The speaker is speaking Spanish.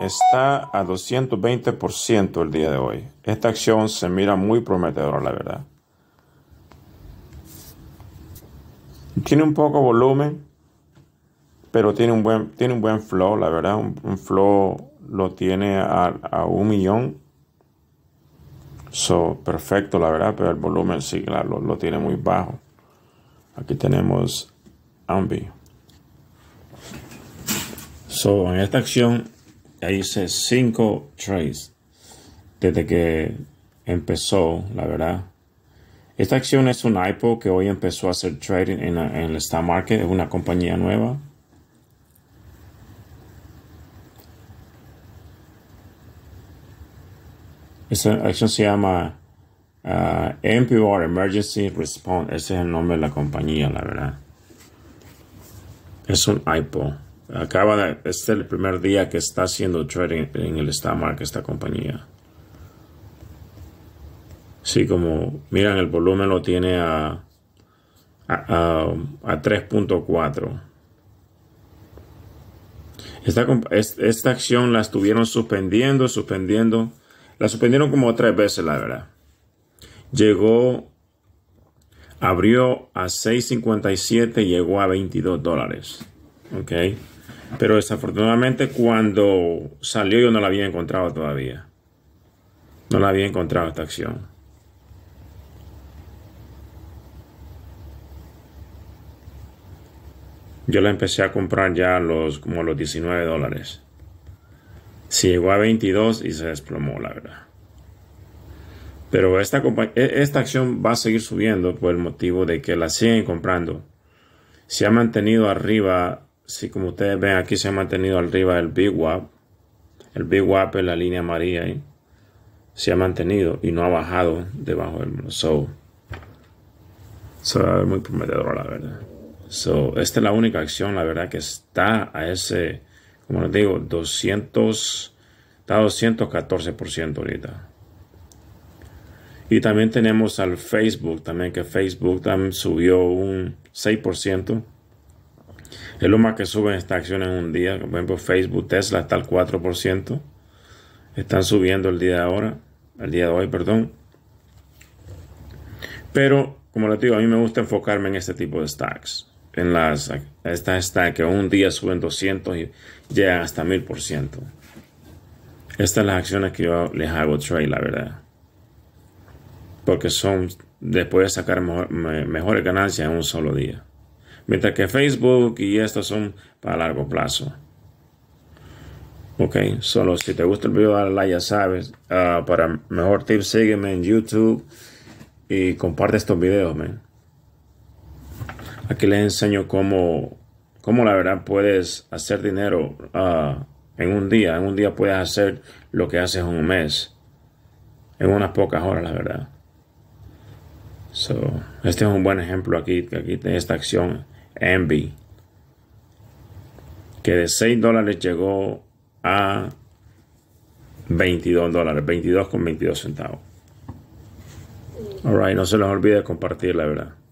está a 220% el día de hoy. Esta acción se mira muy prometedora, la verdad. Tiene un poco volumen, pero tiene un buen, tiene un buen flow, la verdad. Un, flow lo tiene a, un millón. So, perfecto, la verdad, pero el volumen sí, claro, lo, lo tiene muy bajo. Aquí tenemos Ambi. So, en esta acción ahí hice cinco trades desde que empezó, la verdad. Esta acción es un IPO que hoy empezó a hacer trading en, el stock market, es una compañía nueva. esta acción se llama ah, Emergency Response. Ese es el nombre de la compañía, la verdad. Es un IPO. Acaba de, este el primer día que está haciendo trading en el stock market esta compañía. Sí, como miran, el volumen lo tiene a, a, 3.4. Esta, esta acción la estuvieron suspendiendo, suspendiendo. La suspendieron como tres veces, la verdad. Llegó, abrió a 6.57 y llegó a 22 dólares. Okay. Pero desafortunadamente cuando salió yo no la había encontrado todavía. No la había encontrado esta acción. Yo la empecé a comprar ya los, como los 19 dólares. Se llegó a 22 y se desplomó, la verdad. Pero esta, e-, esta acción va a seguir subiendo por el motivo de que la siguen comprando. Se ha mantenido arriba Sí, como ustedes ven, aquí se ha mantenido arriba el Big Wap. El Big Wap es la línea amarilla ahí. Se ha mantenido y no ha bajado debajo del So, so muy prometedor, la verdad. So, esta es la única acción, la verdad, que está a ese, como les digo, 200, está a 214% ahorita. Y también tenemos al Facebook, también que Facebook también subió un 6%. Es lo más que suben estas acciones en un día. Por ejemplo, Facebook, Tesla hasta el 4%. Están subiendo el día de ahora. El día de hoy, perdón. Pero, como les digo, a mí me gusta enfocarme en este tipo de stacks. En las, estas stacks que un día suben 200 y llegan hasta 1000%. Estas son las acciones que yo les hago trade, la verdad. Porque son, después de sacar mejores ganancias en un solo día. Mientras que Facebook y estos son para largo plazo. Ok, solo si te gusta el video, dale ya sabes. Ah, para mejor tips, sígueme en YouTube y comparte estos videos, Aquí les enseño cómo, cómo la verdad puedes hacer dinero ah, en un día. En un día puedes hacer lo que haces en un mes. En unas pocas horas, la verdad. So, este es un buen ejemplo aquí, aquí de esta acción Envy, que de 6 dólares llegó a 22 dólares, 22 con 22 centavos. Alright, no se les olvide compartir, la verdad.